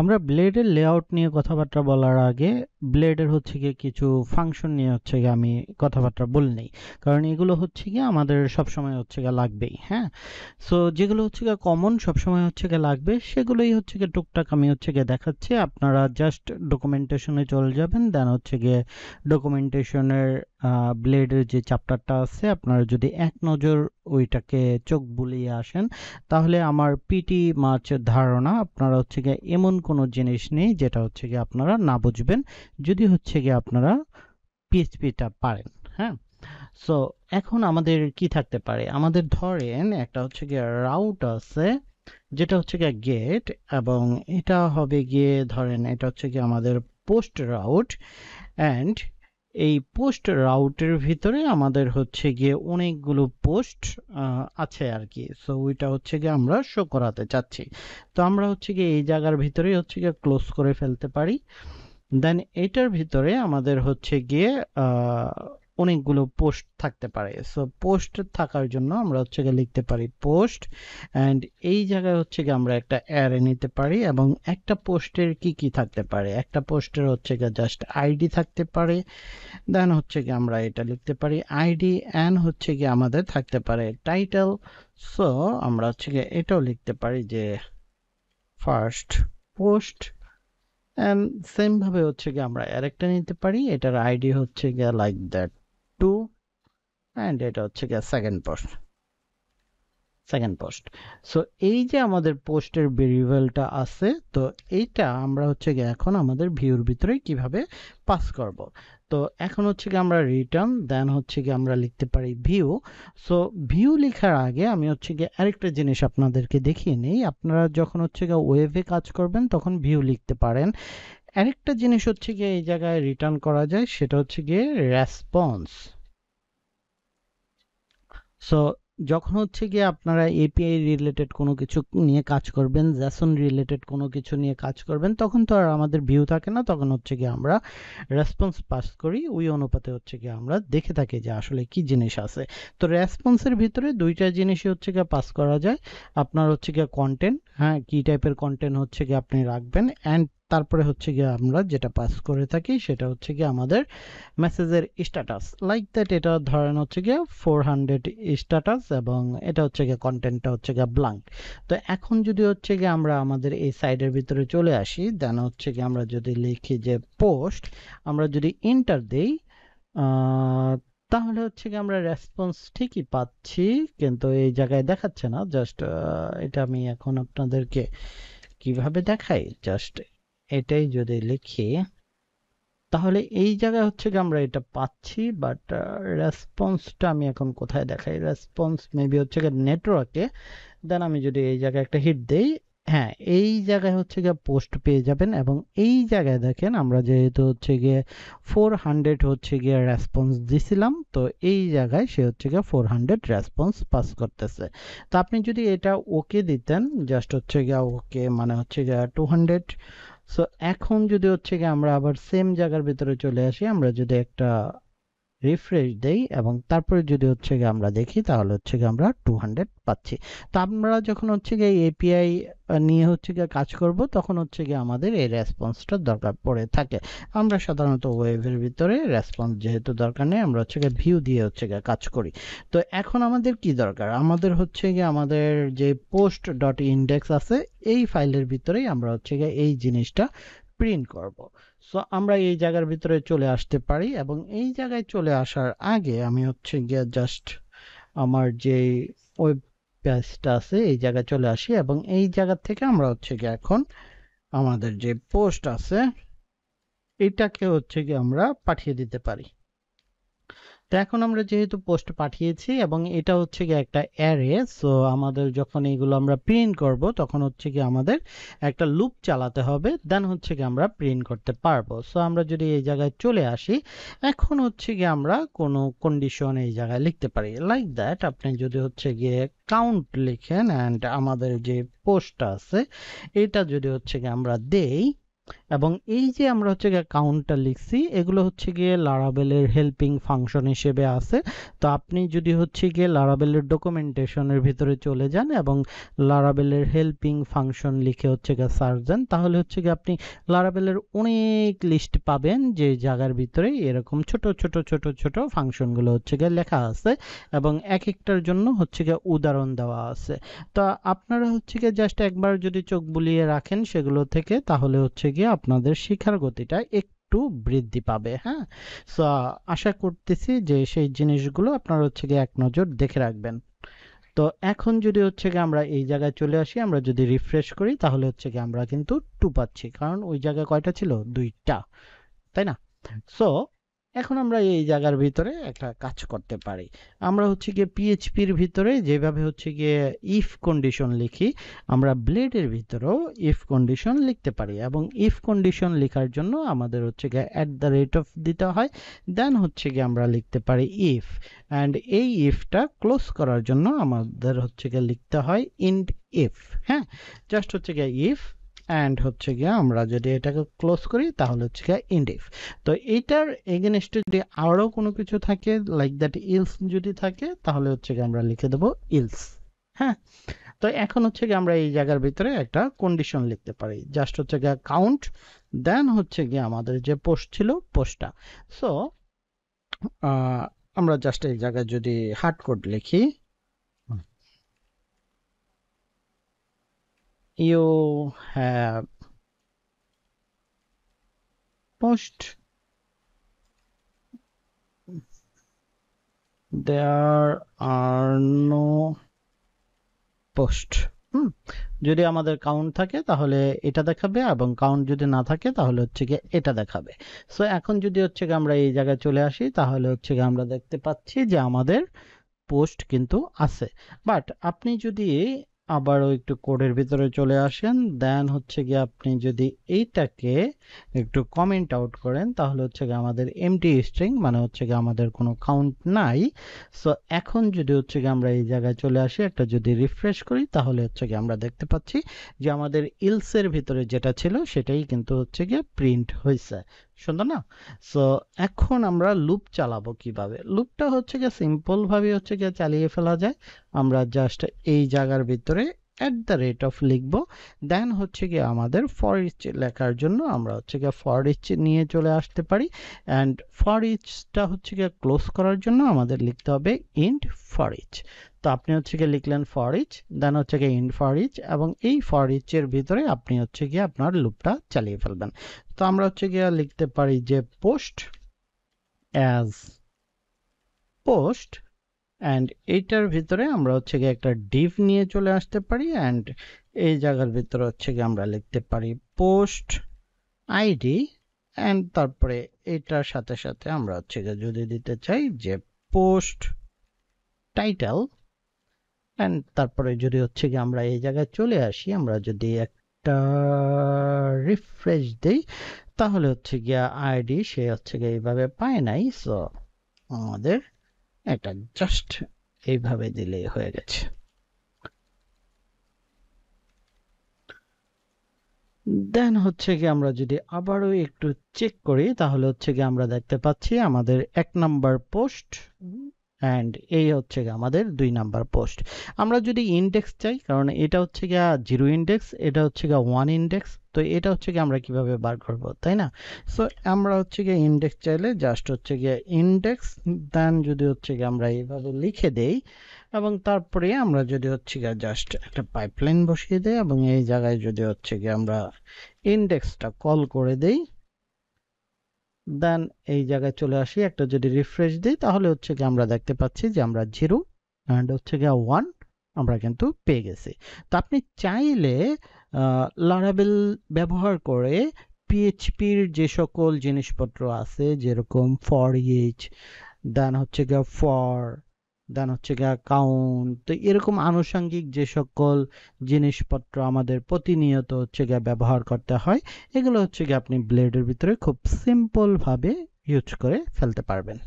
আমরা ব্লেডের লেআউট নিয়ে কথাবার্তা বলার আগে ব্লেডের হচ্ছে গিয়ে কিছু ফাংশন নিয়ে হচ্ছে গিয়ে আমি কথাবার্তা নেই কারণ এগুলো হচ্ছে গিয়ে আমাদের সবসময় হচ্ছে গিয়ে লাগবেই হ্যাঁ সো যেগুলো হচ্ছে গিয়ে কমন সবসময় হচ্ছে গিয়ে লাগবে সেগুলোই হচ্ছে গিয়ে টুকটাক আমি হচ্ছে গিয়ে দেখাচ্ছি আপনারা জাস্ট ডকুমেন্টেশনে চলে যাবেন দেন হচ্ছে গিয়ে ডকুমেন্টেশনের ব্লেডের যে চ্যাপ্টারটা আছে আপনারা যদি এক নজর ওইটাকে চোখ বুলিয়ে আসেন তাহলে আমার পিটি মার্চের ধারণা আপনারা হচ্ছে গিয়ে এমন কোনো জিনিস নেই যেটা হচ্ছে গিয়ে আপনারা না বুঝবেন যদি হচ্ছে গিয়ে আপনারা পিএইচপিটা পারেন হ্যাঁ সো এখন আমাদের কি থাকতে পারে আমাদের ধরেন একটা হচ্ছে গিয়ে রাউট আছে যেটা হচ্ছে গিয়ে গেট এবং এটা হবে গিয়ে ধরেন এটা হচ্ছে গিয়ে আমাদের পোস্ট রাউট অ্যান্ড এই পোস্ট রাউটের ভিতরে আমাদের হচ্ছে গিয়ে অনেকগুলো পোস্ট আছে আর কি সো ওইটা হচ্ছে গিয়ে আমরা শো করাতে চাচ্ছি তো আমরা হচ্ছে গিয়ে এই জায়গার ভিতরেই হচ্ছে গিয়ে ক্লোজ করে ফেলতে পারি দেন এটার ভিতরে আমাদের হচ্ছে গিয়ে অনেকগুলো পোস্ট থাকতে পারে সো পোস্ট থাকার জন্য আমরা হচ্ছে গিয়ে লিখতে পারি পোস্ট অ্যান্ড এই জায়গায় হচ্ছে গিয়ে আমরা একটা অ্যারে নিতে পারি এবং একটা পোস্টের কি কি থাকতে পারে একটা পোস্টের হচ্ছে গিয়ে জাস্ট আইডি থাকতে পারে দেন হচ্ছে গিয়ে আমরা এটা লিখতে পারি আইডি অ্যান্ড হচ্ছে গিয়ে আমাদের থাকতে পারে টাইটেল সো আমরা হচ্ছে গিয়ে এটাও লিখতে পারি যে ফার্স্ট পোস্ট অ্যান্ড সেমভাবে হচ্ছে গিয়ে আমরা আরেকটা নিতে পারি এটার আইডি হচ্ছে গিয়ে লাইক দ্যাট টু অ্যান্ড এটা হচ্ছে গিয়ে second post second post so এই যে আমাদের পোস্টের ভেরিয়েবলটা আছে তো এইটা আমরা হচ্ছে গিয়ে এখন আমাদের ভিউর ভিতরে কিভাবে পাস করব তো এখন হচ্ছে গিয়ে আমরা রিটার্ন দেন হচ্ছে কি আমরা লিখতে পারি ভিউ সো ভিউ লেখার আগে আমি হচ্ছে গিয়ে আরেকটা জিনিস আপনাদেরকে দেখিয়ে নেই আপনারা যখন হচ্ছে গিয়ে ওয়েভে কাজ করবেন তখন ভিউ লিখতে পারেন আরেকটা জিনিস হচ্ছে গিয়ে এই জায়গায় রিটার্ন করা যায় সেটা হচ্ছে গিয়ে রেসপন্স সো যখন হচ্ছে গিয়ে আপনারা এপিআই রিলেটেড কোনো কিছু নিয়ে কাজ করবেন জ্যাসন রিলেটেড কোনো কিছু নিয়ে কাজ করবেন তখন তো আর আমাদের ভিউ থাকে না তখন হচ্ছে গিয়ে আমরা রেসপন্স পাস করি ওই অনুপাতে হচ্ছে গিয়ে আমরা দেখে থাকি যে আসলে কি জিনিস আছে তো রেসপন্সের ভিতরে দুইটা জিনিসই হচ্ছে গিয়ে পাস করা যায় আপনার হচ্ছে গিয়ে কন্টেন্ট হ্যাঁ কি টাইপের কন্টেন্ট হচ্ছে গিয়ে আপনি রাখবেন অ্যান্ড তারপরে হচ্ছে গিয়ে আমরা যেটা পাস করে থাকি সেটা হচ্ছে গিয়ে আমাদের মেসেজের স্ট্যাটাস লাইক দ্যাট এটা ধরেন হচ্ছে গিয়ে ফোর হান্ড্রেড স্ট্যাটাস এবং এটা হচ্ছে গিয়ে কন্টেন্টটা হচ্ছে গিয়ে ব্লাঙ্ক তো এখন যদি হচ্ছে গিয়ে আমরা আমাদের এই সাইডের ভিতরে চলে আসি দেন হচ্ছে গিয়ে আমরা যদি লিখি যে পোস্ট আমরা যদি ইন্টার দিই তাহলে হচ্ছে কি আমরা রেসপন্স ঠিকই পাচ্ছি কিন্তু এই জায়গায় দেখাচ্ছে না জাস্ট এটা আমি এখন আপনাদেরকে কিভাবে দেখাই জাস্ট এটাই যদি লিখি তাহলে এই জায়গায় হচ্ছে কি আমরা এটা পাচ্ছি বাট রেসপন্সটা uh, আমি এখন কোথায় দেখাই রেসপন্স মেবি হচ্ছে কি নেটওয়ার্কে দেন আমি যদি এই জায়গায় একটা হিট দেই হ্যাঁ এই জায়গায় হচ্ছে গিয়ে পোস্ট পেয়ে যাবেন এবং এই জায়গায় দেখেন আমরা যেহেতু হচ্ছে গিয়ে ফোর হান্ড্রেড হচ্ছে গিয়ে রেসপন্স দিছিলাম তো এই জায়গায় সে হচ্ছে গিয়ে ফোর হান্ড্রেড রেসপন্স পাস করতেছে তো আপনি যদি এটা ওকে দিতেন জাস্ট হচ্ছে গিয়ে ওকে মানে হচ্ছে গিয়ে টু হান্ড্রেড সো এখন যদি হচ্ছে কি আমরা আবার সেম জায়গার ভেতরে চলে আসি আমরা যদি একটা রিফ্রেশ দেই এবং তারপরে যদি হচ্ছে গিয়ে আমরা দেখি তাহলে হচ্ছে গিয়ে আমরা টু হান্ড্রেড পাচ্ছি তো আমরা যখন হচ্ছে গিয়ে এপিআই নিয়ে হচ্ছে গিয়ে কাজ করব তখন হচ্ছে গিয়ে আমাদের এই রেসপন্সটা দরকার পড়ে থাকে আমরা সাধারণত ওয়েবের ভিতরে রেসপন্স যেহেতু দরকার নেই আমরা হচ্ছে গিয়ে ভিউ দিয়ে হচ্ছে গিয়ে কাজ করি তো এখন আমাদের কি দরকার আমাদের হচ্ছে গিয়ে আমাদের যে পোস্ট ডট ইন্ডেক্স আছে এই ফাইলের ভিতরেই আমরা হচ্ছে গিয়ে এই জিনিসটা প্রিন্ট করব সো আমরা এই জায়গার ভিতরে চলে আসতে পারি এবং এই জায়গায় চলে আসার আগে আমি হচ্ছে গিয়ে জাস্ট আমার যে ওয়েব পেজটা আছে এই জায়গায় চলে আসি এবং এই জায়গা থেকে আমরা হচ্ছে গিয়ে এখন আমাদের যে পোস্ট আছে এটাকে হচ্ছে গিয়ে আমরা পাঠিয়ে দিতে পারি তো এখন আমরা যেহেতু পোস্ট পাঠিয়েছি এবং এটা হচ্ছে কি একটা অ্যারে সো আমাদের যখন এইগুলো আমরা প্রিন্ট করব তখন হচ্ছে কি আমাদের একটা লুপ চালাতে হবে দেন হচ্ছে কি আমরা প্রিন্ট করতে পারবো সো আমরা যদি এই জায়গায় চলে আসি এখন হচ্ছে কি আমরা কোনো কন্ডিশন এই জায়গায় লিখতে পারি লাইক দ্যাট আপনি যদি হচ্ছে গিয়ে কাউন্ট লিখেন অ্যান্ড আমাদের যে পোস্টটা আছে এটা যদি হচ্ছে কি আমরা দেই এবং এই যে আমরা হচ্ছে গিয়ে কাউন্টটা লিখছি এগুলো হচ্ছে গিয়ে লারাবেলের হেল্পিং ফাংশন হিসেবে আছে তো আপনি যদি হচ্ছে গিয়ে লারাবেলের ডকুমেন্টেশনের ভিতরে চলে যান এবং লারাবেলের হেল্পিং ফাংশন লিখে হচ্ছে গিয়ে সার্চ দেন তাহলে হচ্ছে গিয়ে আপনি লারাবেলের অনেক লিস্ট পাবেন যে জায়গার ভিতরে এরকম ছোট ছোট ছোট ছোট ফাংশনগুলো হচ্ছে গিয়ে লেখা আছে এবং এক একটার জন্য হচ্ছে গিয়ে উদাহরণ দেওয়া আছে তো আপনারা হচ্ছে গিয়ে জাস্ট একবার যদি চোখ বুলিয়ে রাখেন সেগুলো থেকে তাহলে হচ্ছে গিয়ে আপনাদের শিক্ষার গতিটা একটু বৃদ্ধি পাবে হ্যাঁ সো আশা করতেছি যে সেই জিনিসগুলো আপনারা হচ্ছে গিয়ে এক নজর দেখে রাখবেন তো এখন যদি হচ্ছে গিয়ে আমরা এই জায়গায় চলে আসি আমরা যদি রিফ্রেশ করি তাহলে হচ্ছে গিয়ে আমরা কিন্তু টু পাচ্ছি কারণ ওই জায়গায় কয়টা ছিল দুইটা তাই না সো এখন আমরা এই জায়গার ভিতরে একটা কাজ করতে পারি আমরা হচ্ছে গিয়ে পিএইচপির ভিতরে যেভাবে হচ্ছে গিয়ে ইফ কন্ডিশন লিখি আমরা ব্লেডের ভিতরেও ইফ কন্ডিশন লিখতে পারি এবং ইফ কন্ডিশন লেখার জন্য আমাদের হচ্ছে গিয়ে অ্যাট দ্য রেট অফ দিতে হয় দেন হচ্ছে গিয়ে আমরা লিখতে পারি ইফ অ্যান্ড এই ইফটা ক্লোজ করার জন্য আমাদের হচ্ছে গিয়ে লিখতে হয় ইন্ড ইফ হ্যাঁ জাস্ট হচ্ছে গিয়ে ইফ অ্যান্ড হচ্ছে গিয়ে আমরা যদি এটাকে ক্লোজ করি তাহলে হচ্ছে গিয়ে ইন্ডিফ তো এইটার এগেনস্টে যদি আরও কোনো কিছু থাকে লাইক দ্যাট ইলস যদি থাকে তাহলে হচ্ছে গিয়ে আমরা লিখে দেবো ইলস হ্যাঁ তো এখন হচ্ছে গিয়ে আমরা এই জায়গার ভিতরে একটা কন্ডিশন লিখতে পারি জাস্ট হচ্ছে গিয়ে কাউন্ট দেন হচ্ছে গিয়ে আমাদের যে পোস্ট ছিল পোস্টটা সো আমরা জাস্ট এই জায়গায় যদি হার্ড কোড লিখি you have pushed there are no post hmm. যদি আমাদের কাউন্ট থাকে তাহলে এটা দেখাবে এবং কাউন্ট যদি না থাকে তাহলে হচ্ছে গিয়ে এটা দেখাবে সো এখন যদি হচ্ছে গিয়ে আমরা এই জায়গায় চলে আসি তাহলে হচ্ছে গিয়ে আমরা দেখতে পাচ্ছি যে আমাদের পোস্ট কিন্তু আছে বাট আপনি যদি আবারও একটু কোডের ভিতরে চলে আসেন দেন হচ্ছে গিয়ে আপনি যদি এইটাকে একটু কমেন্ট আউট করেন তাহলে হচ্ছে গিয়ে আমাদের এমটি স্ট্রিং মানে হচ্ছে গিয়ে আমাদের কোনো কাউন্ট নাই সো এখন যদি হচ্ছে গিয়ে আমরা এই জায়গায় চলে আসি একটা যদি রিফ্রেশ করি তাহলে হচ্ছে গিয়ে আমরা দেখতে পাচ্ছি যে আমাদের ইলসের ভিতরে যেটা ছিল সেটাই কিন্তু হচ্ছে গিয়ে প্রিন্ট হয়েছে সুন্দর না সো এখন আমরা লুপ চালাবো কিভাবে লুপটা হচ্ছে গিয়ে সিম্পল ভাবে হচ্ছে গিয়ে চালিয়ে ফেলা যায় আমরা জাস্ট এই জায়গার ভিতরে অ্যাট দ্য রেট অফ লিখবো দেন হচ্ছে গিয়ে আমাদের ফর ইচ লেখার জন্য আমরা হচ্ছে গিয়ে ফর ইচ নিয়ে চলে আসতে পারি অ্যান্ড ফর ইচটা হচ্ছে গিয়ে ক্লোজ করার জন্য আমাদের লিখতে হবে ইন্ট ফর ইচ তো আপনি হচ্ছে গিয়ে লিখলেন ফরিচ দেন হচ্ছে গিয়ে ইন ফর ইচ এবং এই ফর ইচের ভিতরে আপনি হচ্ছে গিয়ে আপনার লুপটা চালিয়ে ফেলবেন তো আমরা হচ্ছে গিয়ে লিখতে পারি যে পোস্ট অ্যাজ পোস্ট অ্যান্ড এইটার ভিতরে আমরা হচ্ছে গিয়ে একটা ডিভ নিয়ে চলে আসতে পারি অ্যান্ড এই জায়গার ভিতরে হচ্ছে গিয়ে আমরা লিখতে পারি পোস্ট আইডি অ্যান্ড তারপরে এটার সাথে সাথে আমরা হচ্ছে গিয়ে যদি দিতে চাই যে পোস্ট টাইটেল এন্ড তারপরে যদি হচ্ছে কি আমরা এই জায়গায় চলে আসি আমরা যদি একটা রিফ্রেশ দেই তাহলে হচ্ছে গিয়া আইডি সে হচ্ছে গিয়ে এইভাবে পায় নাই সো আমাদের এটা জাস্ট এইভাবে দিলেই হয়ে গেছে দেন হচ্ছে কি আমরা যদি আবারও একটু চেক করি তাহলে হচ্ছে কি আমরা দেখতে পাচ্ছি আমাদের এক নাম্বার পোস্ট অ্যান্ড এই হচ্ছে গিয়ে আমাদের দুই নাম্বার পোস্ট আমরা যদি ইন্ডেক্স চাই কারণ এটা হচ্ছে গিয়া জিরো ইন্ডেক্স এটা হচ্ছে গিয়া ওয়ান ইন্ডেক্স তো এটা হচ্ছে গিয়ে আমরা কিভাবে বার করব তাই না সো আমরা হচ্ছে গিয়ে ইন্ডেক্স চাইলে জাস্ট হচ্ছে গিয়ে ইন্ডেক্স দেন যদি হচ্ছে গিয়ে আমরা এইভাবে লিখে দেই এবং তারপরে আমরা যদি হচ্ছে গিয়ে জাস্ট একটা পাইপলাইন বসিয়ে দেই এবং এই জায়গায় যদি হচ্ছে গিয়ে আমরা ইন্ডেক্সটা কল করে দেই দেন এই জায়গায় চলে আসি একটা যদি রিফ্রেশ দিই তাহলে হচ্ছে কি আমরা দেখতে পাচ্ছি যে আমরা জিরো অ্যান্ড হচ্ছে গিয়ে ওয়ান আমরা কিন্তু পেয়ে গেছি তো আপনি চাইলে লারাবেল ব্যবহার করে পিএইচপির যে সকল জিনিসপত্র আছে যেরকম ফর ইচ দেন হচ্ছে গিয়ে ফর দেন হচ্ছে গিয়ে কাউন্ট তো এরকম আনুষঙ্গিক যে সকল জিনিসপত্র আমাদের প্রতিনিয়ত হচ্ছে গিয়ে ব্যবহার করতে হয় এগুলো হচ্ছে গিয়ে আপনি ব্লেডের ভিতরে খুব সিম্পলভাবে ইউজ করে ফেলতে পারবেন